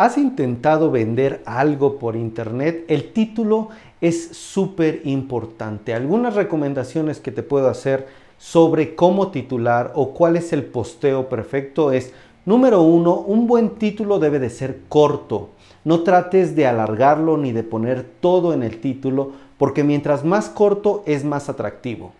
¿Has intentado vender algo por internet? El título es súper importante. Algunas recomendaciones que te puedo hacer sobre cómo titular o cuál es el posteo perfecto es, número uno, un buen título debe de ser corto. No trates de alargarlo ni de poner todo en el título porque mientras más corto es más atractivo.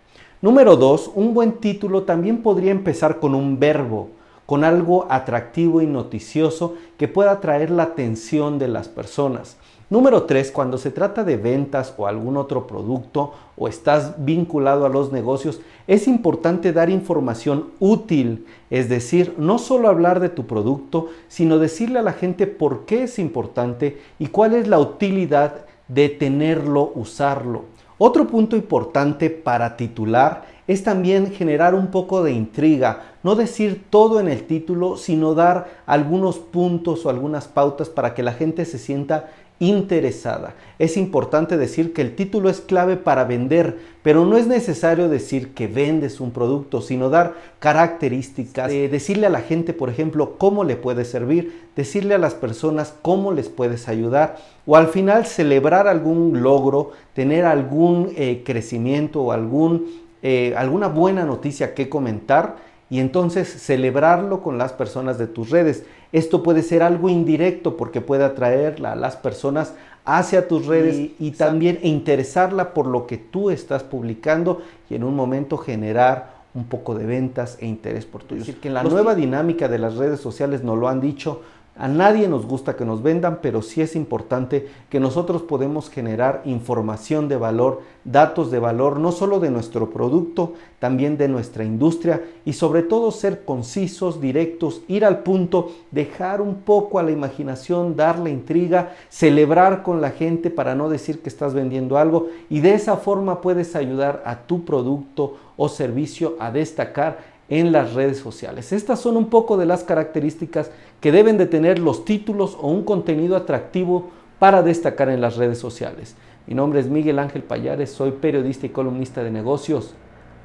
Número dos, un buen título también podría empezar con un verbo con algo atractivo y noticioso que pueda atraer la atención de las personas. Número 3, cuando se trata de ventas o algún otro producto o estás vinculado a los negocios, es importante dar información útil, es decir, no solo hablar de tu producto, sino decirle a la gente por qué es importante y cuál es la utilidad de tenerlo, usarlo. Otro punto importante para titular es también generar un poco de intriga, no decir todo en el título, sino dar algunos puntos o algunas pautas para que la gente se sienta interesada. Es importante decir que el título es clave para vender, pero no es necesario decir que vendes un producto, sino dar características, eh, decirle a la gente, por ejemplo, cómo le puede servir, decirle a las personas cómo les puedes ayudar, o al final celebrar algún logro, tener algún eh, crecimiento o algún eh, alguna buena noticia que comentar y entonces celebrarlo con las personas de tus redes. Esto puede ser algo indirecto porque puede atraer a las personas hacia tus redes y, también e interesarla por lo que tú estás publicando y en un momento generar un poco de ventas e interés por tu. Es decir, que la nueva dinámica de las redes sociales, nos lo han dicho, a nadie nos gusta que nos vendan, pero sí es importante que nosotros podemos generar información de valor, datos de valor, no solo de nuestro producto, también de nuestra industria y sobre todo ser concisos, directos, ir al punto, dejar un poco a la imaginación, darle intriga, celebrar con la gente para no decir que estás vendiendo algo y de esa forma puedes ayudar a tu producto o servicio a destacar en las redes sociales. Estas son un poco de las características que deben de tener los títulos o un contenido atractivo para destacar en las redes sociales. Mi nombre es Miguel Ángel Payares, soy periodista y columnista de negocios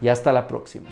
y hasta la próxima.